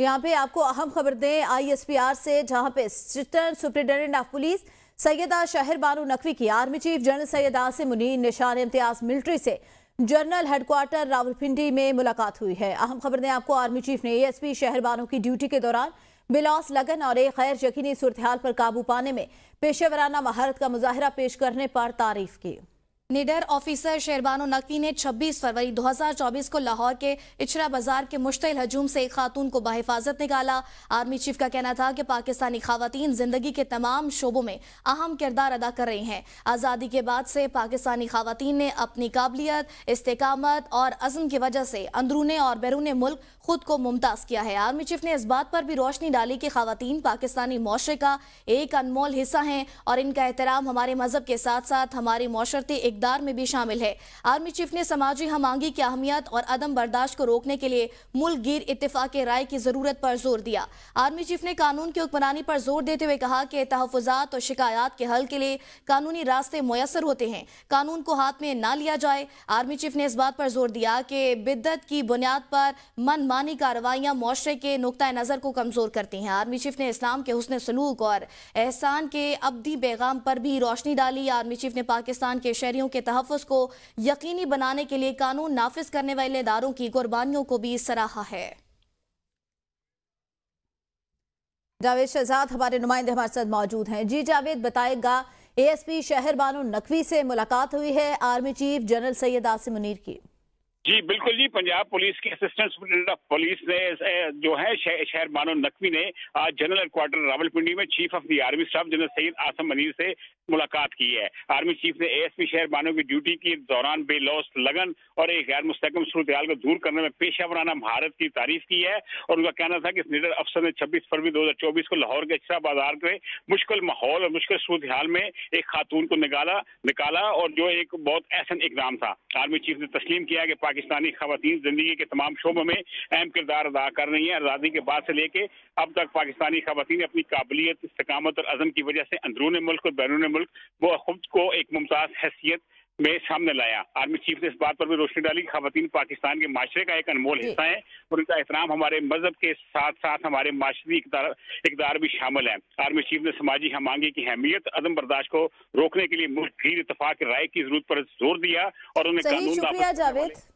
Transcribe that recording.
यहाँ पे आपको अहम खबर दें आईएसपीआर से जहाँ पे assistant superintendent of police Syeda Shahar Bano Naqvi की army chief general Syed Asim Munir Nishan Imtiaz military से जनरल हेडक्वार्टर रावलपिंडी में मुलाकात हुई है अहम खबर दें आपको आर्मी चीफ ने एएसपी शहर बानू की ड्यूटी के दौरान बिलास लगन और एक गैर यकीनी सूरत पर काबू पाने में पेशेवराना महारत का मुजाहरा पेश करने पर तारीफ की निडर ऑफिसर शेरबानो नकवी ने 26 फरवरी 2024 को लाहौर के इचरा बाजार के मुश्तिल हजूम से एक खातून को बाहिफाजत निकाला आर्मी चीफ का कहना था कि पाकिस्तानी खातन जिंदगी के तमाम शोबों में अहम किरदार अदा कर रही हैं आज़ादी के बाद से पाकिस्तानी खातन ने अपनी काबिलियत इस्तकामत और अज़म की वजह से अंदरून और बैरून मुल्क खुद को मुमताज़ किया है आर्मी चीफ ने इस बात पर भी रोशनी डाली कि खातन पाकिस्तानी माशरे का एक अनमोल हिस्सा हैं और इनका एहतराम हमारे मज़हब के साथ साथ हमारी माशरती इकदार में भी शामिल है आर्मी चीफ ने समाजी हमांगी की अहमियत और अदम बर्दाश्त को रोकने के लिए गिर इतफाक राय की जरूरत पर जोर दिया आर्मी चीफ ने कानून की हुक्मरानी पर जोर देते हुए कहा कि तहफात और शिकायत के हल के लिए कानूनी रास्ते मैसर होते हैं कानून को हाथ में ना लिया जाए आर्मी चीफ ने इस बात पर जोर दिया कि बिद्दत की बुनियाद पर मनमानी कार्रवाइयाँ माशरे के नुक़ नज़र को कमज़ोर करती हैं आर्मी चीफ ने इस्लाम के हसन सलूक और एहसान के अबदी पैगाम पर भी रोशनी डाली आर्मी चीफ ने पाकिस्तान के शहरी कुर्बानियों के तहफ़ को यकीनी बनाने के लिए कानून नाफिज करने वाले इदारों की कुर्बानियों को भी सराहा है जावेद शहजाद हमारे नुमाइंदे हमारे साथ मौजूद हैं जी जावेद बताएगा एएसपी शहर बानो नकवी से मुलाकात हुई है army chief general Syed Asim Munir की जी बिल्कुल जी पंजाब पुलिस के असिस्टेंट सुप्रिटेंडेंट ऑफ पुलिस ने जो है शहर मानो नकवी ने आज जनरल हेडक्वार्टर रावलपिंडी में chief of the army staff general Syed Asim Munir से मुलाकात की है आर्मी चीफ ने एएसपी शहर मानो की ड्यूटी के दौरान बेलौस लगन और एक गैर मुस्तकम सूरत को दूर करने में पेशा बनाना भारत की तारीफ की है और उनका कहना था कि इस निडर अफसर ने छब्बीस फरवरी दो को लाहौर के अच्छा बाजार के मुश्किल माहौल और मुश्किल सूरत हाल में एक खातून को निकाला निकाला और जो एक बहुत अहसन इकदाम था आर्मी चीफ ने तस्लीम किया कि पाकिस्तानी खातन जिंदगी के तमाम शोबों में अहम किरदार अदा कर रही हैं आज़ादी के बाद से लेके अब तक पाकिस्तानी खातन अपनी काबिलियत सकामत और अजम की वजह से अंदरून मुल्क और बैरून मुल्क वो खुद को एक मुमताज़ हैसियत में सामने लाया आर्मी चीफ ने इस बात पर भी रोशनी डाली कि खातन पाकिस्तान के माशरे का एक अनमोल हिस्सा है और उनका एहतराम हमारे मजहब के साथ साथ हमारे माशरी इकदार भी शामिल है आर्मी चीफ ने समाजी हमांगी की अहमियत अदम बर्दाश्त को रोकने के लिए मुल्क इतफाक राय की जरूरत पर जोर दिया और उन्हें कानून जावेद